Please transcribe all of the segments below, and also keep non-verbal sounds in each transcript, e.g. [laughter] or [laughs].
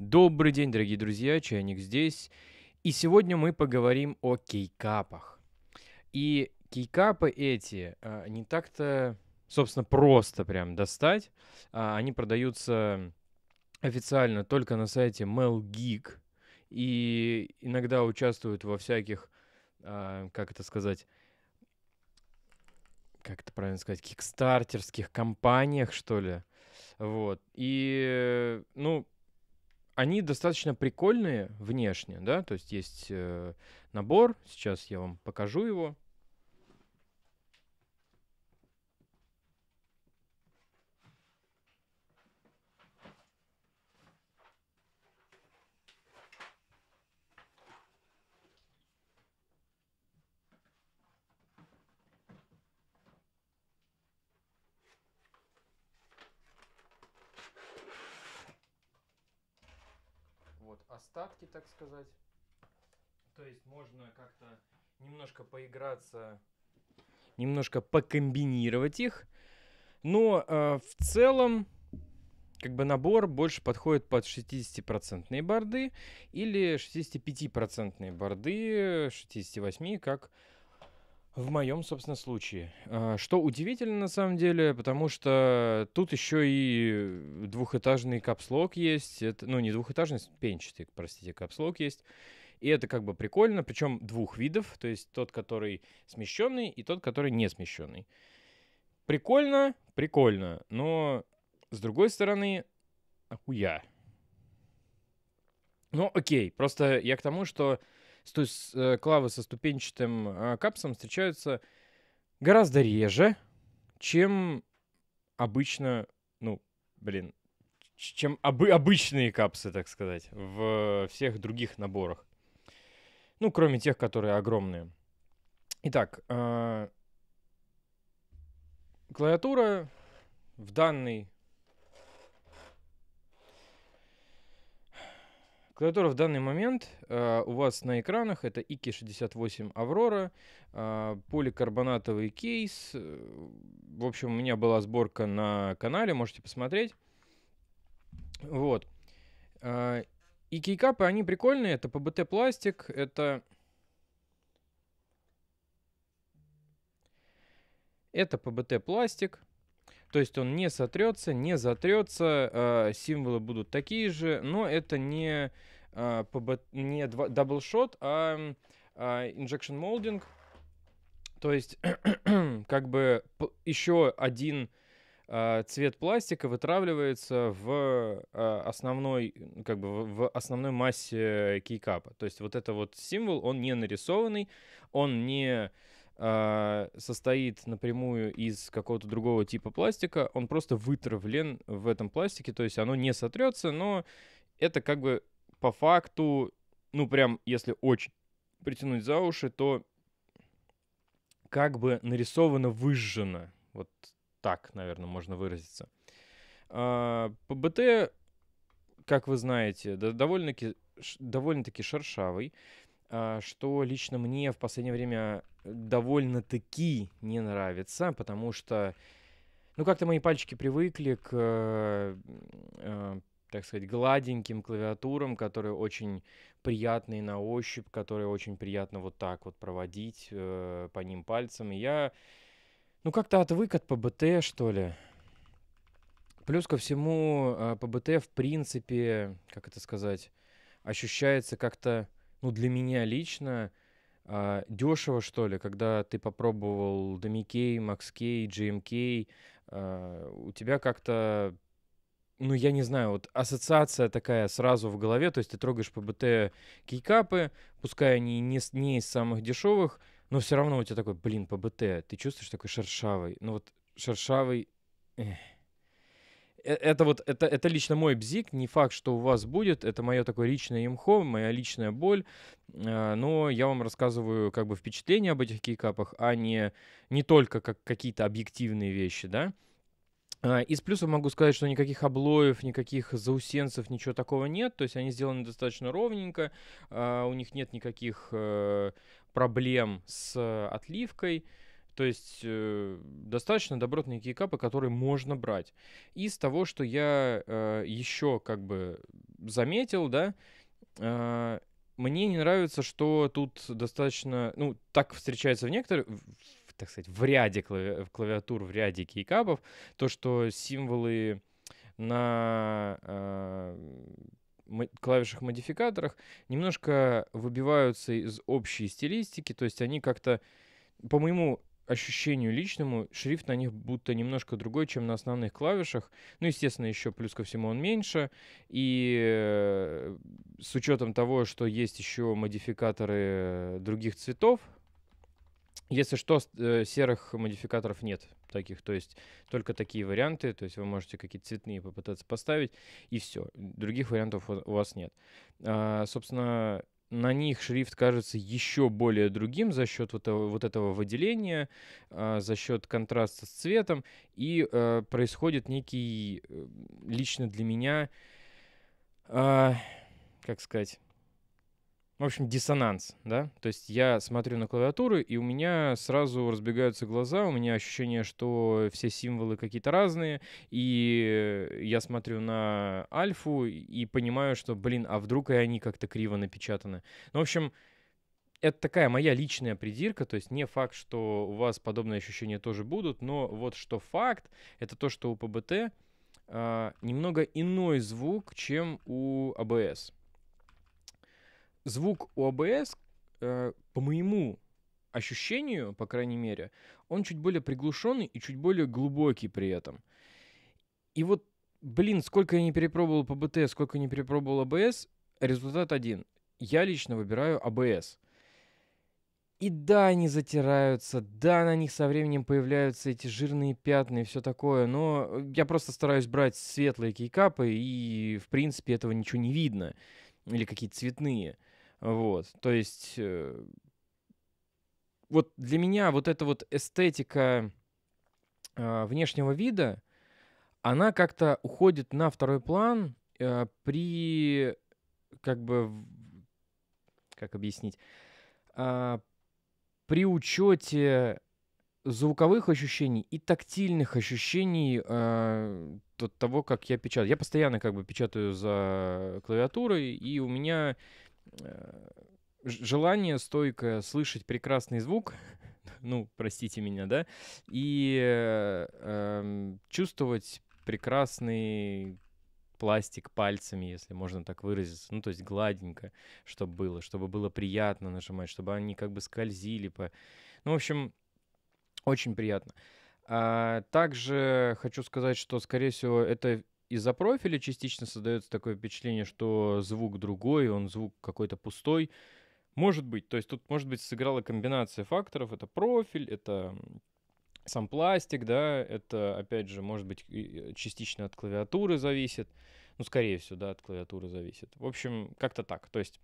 Добрый день, дорогие друзья, Чайник здесь. И сегодня мы поговорим о кейкапах. И кейкапы эти а, не так-то, собственно, просто прям достать. А, они продаются официально только на сайте MelGeek и иногда участвуют во всяких, а, как это сказать, как это правильно сказать, кикстартерских компаниях, что ли. Вот. И, э, ну, они достаточно прикольные внешне, да, то есть есть э, набор, сейчас я вам покажу его. остатки, так сказать. То есть можно как-то немножко поиграться, немножко покомбинировать их. Но э, в целом, как бы набор больше подходит под 60% борды или 65% борды, 68% как в моем, собственно, случае. А, что удивительно, на самом деле, потому что тут еще и двухэтажный капслок есть. Это, ну, не двухэтажный, пенчатый, простите, капслок есть. И это как бы прикольно, причем двух видов, то есть тот, который смещенный, и тот, который не смещенный. Прикольно, прикольно, но с другой стороны, охуя. Ну, окей, просто я к тому, что то есть э, клавы со ступенчатым а, капсом встречаются гораздо реже, чем обычно, ну, блин, чем обы обычные капсы, так сказать, в всех других наборах. Ну, кроме тех, которые огромные. Итак, а, клавиатура в данный Клавиатура в данный момент э, у вас на экранах это IKI 68 Аврора, э, поликарбонатовый кейс. В общем, у меня была сборка на канале, можете посмотреть. Вот. Э, и кейкапы, они прикольные. Это ПБТ пластик, это... Это ПБТ пластик. То есть он не сотрется, не затрется, э, символы будут такие же, но это не, э, а, побо- не даблшот, а э, injection molding. То есть [clears throat] как бы еще один а, цвет пластика вытравливается в основной, как бы в основной массе кейкапа. То есть вот это вот символ, он не нарисованный, он не а, состоит напрямую из какого-то другого типа пластика, он просто вытравлен в этом пластике, то есть оно не сотрется, но это как бы по факту, ну прям если очень притянуть за уши, то как бы нарисовано выжжено. Вот так, наверное, можно выразиться. А, ПБТ, как вы знаете, довольно-таки довольно шершавый. А, что лично мне в последнее время довольно-таки не нравится, потому что, ну, как-то мои пальчики привыкли к, э, а, так сказать, гладеньким клавиатурам, которые очень приятные на ощупь, которые очень приятно вот так вот проводить э, по ним пальцем. И я, ну, как-то отвык от ПБТ, что ли. Плюс ко всему, а, ПБТ, в принципе, как это сказать, ощущается как-то ну, для меня лично э, дешево, что ли, когда ты попробовал Домикей, Макскей, GMK, эм а, у тебя как-то ну, я не знаю, вот ассоциация такая сразу в голове, то есть ты трогаешь ПБТ кейкапы, пускай они не, не из самых дешевых, но все равно у тебя такой, блин, ПБТ, ты чувствуешь такой шершавый, ну вот шершавый, эх. Э, это вот, это, это лично мой бзик, не факт, что у вас будет, это мое такое личное имхо, моя личная боль, а, но я вам рассказываю как бы впечатления об этих кейкапах, а не, не только как какие-то объективные вещи, да. А, из плюсов могу сказать, что никаких облоев, никаких заусенцев, ничего такого нет. То есть они сделаны достаточно ровненько, а, у них нет никаких э, проблем с э, отливкой. То есть э, достаточно добротные кейкапы, которые можно брать. Из того, что я э, еще как бы заметил, да, э, мне не нравится, что тут достаточно, ну, так встречается в некоторых, в, так сказать, в ряде клави клавиатур, в ряде кейкапов, то, что символы на э, клавишах модификаторах немножко выбиваются из общей стилистики, то есть они как-то, по моему ощущению личному шрифт на них будто немножко другой, чем на основных клавишах. Ну, естественно, еще плюс ко всему он меньше. И э, с учетом того, что есть еще модификаторы других цветов, если что, э, серых модификаторов нет таких, то есть только такие варианты, то есть вы можете какие-то цветные попытаться поставить, и все. Других вариантов у вас нет. А, собственно, на них шрифт кажется еще более другим за счет вот этого, вот этого выделения, э, за счет контраста с цветом, и э, происходит некий, э, лично для меня, э, как сказать, в общем, диссонанс, да? То есть я смотрю на клавиатуру, и у меня сразу разбегаются глаза, у меня ощущение, что все символы какие-то разные, и я смотрю на альфу и понимаю, что, блин, а вдруг и они как-то криво напечатаны. Ну, в общем, это такая моя личная придирка, то есть не факт, что у вас подобные ощущения тоже будут, но вот что факт, это то, что у ПБТ э, а, немного иной звук, чем у АБС звук у ABS, а э, по моему ощущению, по крайней мере, он чуть более приглушенный и чуть более глубокий при этом. И вот, блин, сколько я не перепробовал по БТ, сколько не перепробовал ABS, а результат один. Я лично выбираю ABS. А и да, они затираются, да, на них со временем появляются эти жирные пятна и все такое, но я просто стараюсь брать светлые кейкапы, и, в принципе, этого ничего не видно или какие-то цветные. Вот, то есть, э, вот для меня вот эта вот эстетика а, внешнего вида, она как-то уходит на второй план э, при, как бы, как объяснить, а, при учете звуковых ощущений и тактильных ощущений э, от того, как я печатаю. Я постоянно как бы печатаю за клавиатурой, и у меня э, желание стойкое слышать прекрасный звук, [laughs] ну, простите меня, да, и э, эм, чувствовать прекрасный пластик пальцами, если можно так выразиться, ну, то есть гладенько, чтобы было, чтобы было приятно нажимать, чтобы они как бы скользили по... Ну, в общем, очень приятно. А, также хочу сказать, что, скорее всего, это из-за профиля частично создается такое впечатление, что звук другой, он звук какой-то пустой. Может быть, то есть тут, может быть, сыграла комбинация факторов. Это профиль, это сам пластик, да, это, опять же, может быть, частично от клавиатуры зависит. Ну, скорее всего, да, от клавиатуры зависит. В общем, как-то так. То есть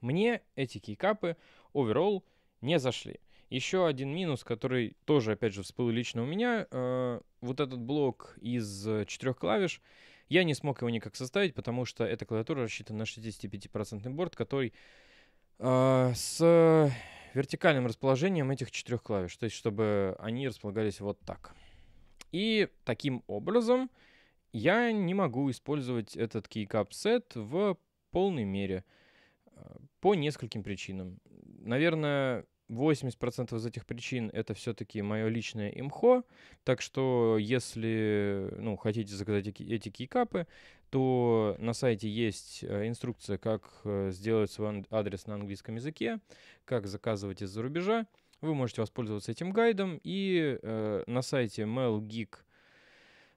мне эти кейкапы overall не зашли. Еще один минус, который тоже, опять же, всплыл лично у меня, э, вот этот блок из э, четырех клавиш, я не смог его никак составить, потому что эта клавиатура рассчитана на 65% борт, который э, с вертикальным расположением этих четырех клавиш, то есть чтобы они располагались вот так. И таким образом я не могу использовать этот keycap set в полной мере э, по нескольким причинам. Наверное, 80% из этих причин это все-таки мое личное имхо, так что если ну, хотите заказать эти кейкапы, то на сайте есть э, инструкция, как э, сделать свой адрес на английском языке, как заказывать из-за рубежа. Вы можете воспользоваться этим гайдом и э, на сайте MailGeek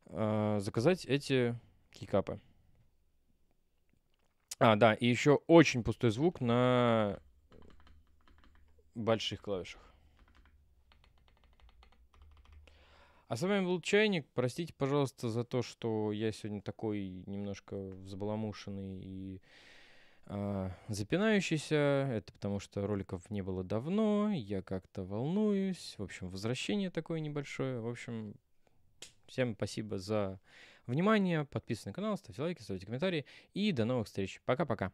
э, заказать эти кейкапы. А, да, и еще очень пустой звук на больших клавишах. А с вами был Чайник. Простите, пожалуйста, за то, что я сегодня такой немножко взбаламушенный и э, запинающийся. Это потому, что роликов не было давно, я как-то волнуюсь. В общем, возвращение такое небольшое. В общем, всем спасибо за внимание. Подписывайтесь на канал, ставьте лайки, ставьте комментарии. И до новых встреч. Пока-пока.